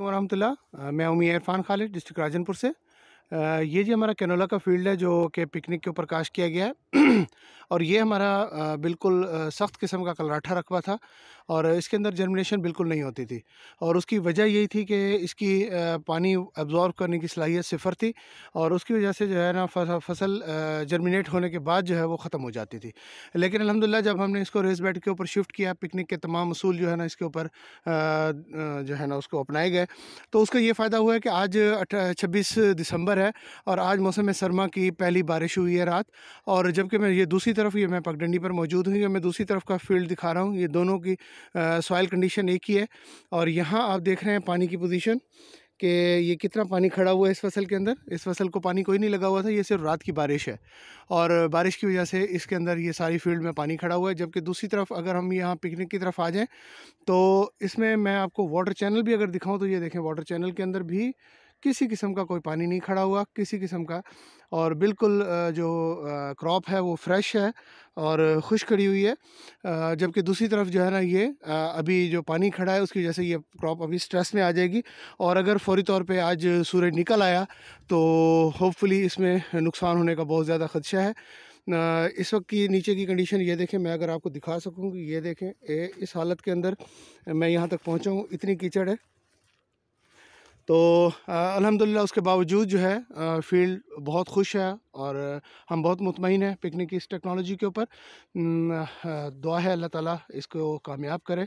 वरहमतुल्ला मैं उमी इरफान खालिद डिस्ट्रिक्ट राजनपुर से ये जी हमारा कैनोला का फील्ड है जो कि पिकनिक के ऊपर काश किया गया है और ये हमारा बिल्कुल सख्त किस्म का कलराठा रकबा था और इसके अंदर जर्मिनेशन बिल्कुल नहीं होती थी और उसकी वजह यही थी कि इसकी पानी अब्ज़ॉर्व करने की सलाहियत सिफर थी और उसकी वजह से जो है ना फसल जर्मिनेट होने के बाद जो है वो ख़त्म हो जाती थी लेकिन अलहमदिल्ला जब हमने इसको रेस बेड के ऊपर शिफ्ट किया पिकनिक के तमाम असूल जो है ना इसके ऊपर जो है ना उसको अपनाए गए तो उसका ये फ़ायदा हुआ है कि आज छब्बीस दिसंबर है और आज मौसम में सरमा की पहली बारिश हुई है रात और जबकि मैं ये दूसरी तरफ ये मैं पगडंडी पर मौजूद हूँ ये मैं दूसरी तरफ का फील्ड दिखा रहा हूँ ये दोनों की सॉइल कंडीशन एक ही है और यहाँ आप देख रहे हैं पानी की पोजीशन कि ये कितना पानी खड़ा हुआ है इस फसल के अंदर इस फसल को पानी कोई नहीं लगा हुआ था ये सिर्फ रात की बारिश है और बारिश की वजह से इसके अंदर ये सारी फील्ड में पानी खड़ा हुआ है जबकि दूसरी तरफ अगर हम यहाँ पिकनिक की तरफ आ जाएँ तो इसमें मैं आपको वाटर चैनल भी अगर दिखाऊँ तो ये देखें वाटर चैनल के अंदर भी किसी किस्म का कोई पानी नहीं खड़ा हुआ किसी किस्म का और बिल्कुल जो क्रॉप है वो फ्रेश है और खुश खड़ी हुई है जबकि दूसरी तरफ जो है ना ये अभी जो पानी खड़ा है उसकी वजह से ये क्रॉप अभी स्ट्रेस में आ जाएगी और अगर फौरी तौर पे आज सूरज निकल आया तो होपफुली इसमें नुकसान होने का बहुत ज़्यादा ख़दशा है इस वक्त की नीचे की कंडीशन ये देखें मैं अगर आपको दिखा सकूँ ये देखें ए, इस हालत के अंदर मैं यहाँ तक पहुँचा हूँ इतनी कीचड़ है तो अल्हम्दुलिल्लाह उसके बावजूद जो है फील्ड बहुत खुश है और हम बहुत मुतमिन हैं पिकनिक की इस टेक्नोलॉजी के ऊपर दुआ है अल्लाह ताला इसको कामयाब करे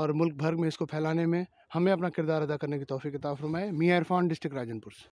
और मुल्क भर में इसको फैलाने में हमें अपना किरदार अदा करने की तोफ़ी किताब फरमाए मियाँ इरफान डिस्ट्रिक्ट राजनपुर से